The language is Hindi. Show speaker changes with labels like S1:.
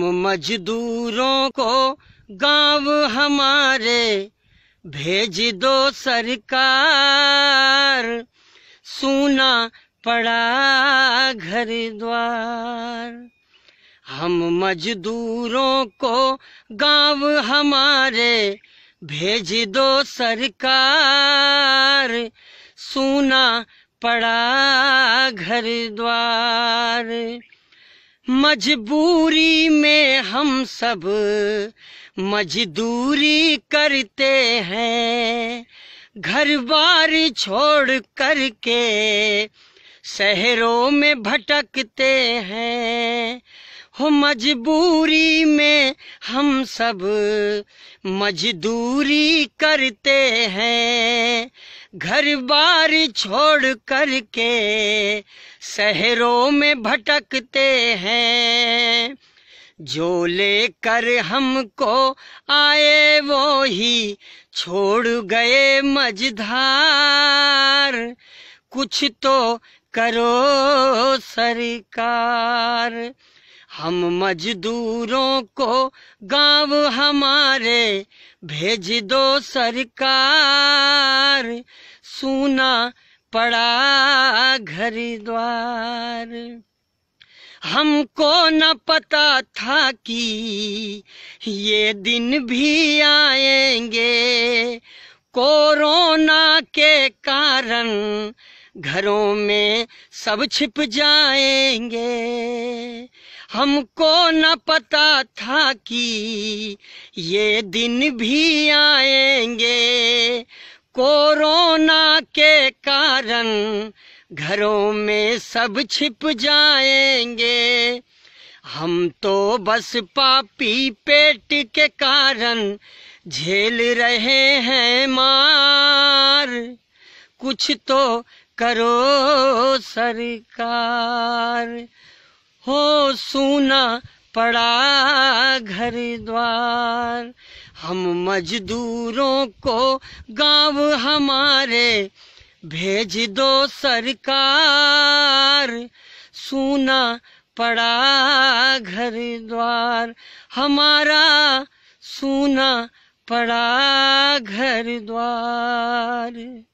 S1: हम मजदूरों को गांव हमारे भेज दो सरकार सुना पड़ा घर द्वार हम मजदूरों को गांव हमारे भेज दो सरकार सुना पड़ा घर द्वार मजबूरी में हम सब मजदूरी करते हैं घर बार छोड़ करके शहरों में भटकते हैं हो मजबूरी में हम सब मजदूरी करते हैं घर बार छोड़ कर के शहरों में भटकते हैं जो लेकर हमको आए वो ही छोड़ गए मझधार कुछ तो करो सरकार हम मजदूरों को गांव हमारे भेज दो सरकार सुना पड़ा घर द्वार हमको न पता था कि ये दिन भी आएंगे कोरोना के कारण घरों में सब छिप जाएंगे हमको न पता था कि ये दिन भी आएंगे कोरोना के कारण घरों में सब छिप जाएंगे हम तो बस पापी पेट के कारण झेल रहे हैं मार कुछ तो करो सरकार हो सुना पड़ा घर द्वार हम मजदूरों को गांव हमारे भेज दो सरकार सुना पड़ा घर द्वार हमारा सुना पड़ा घर द्वार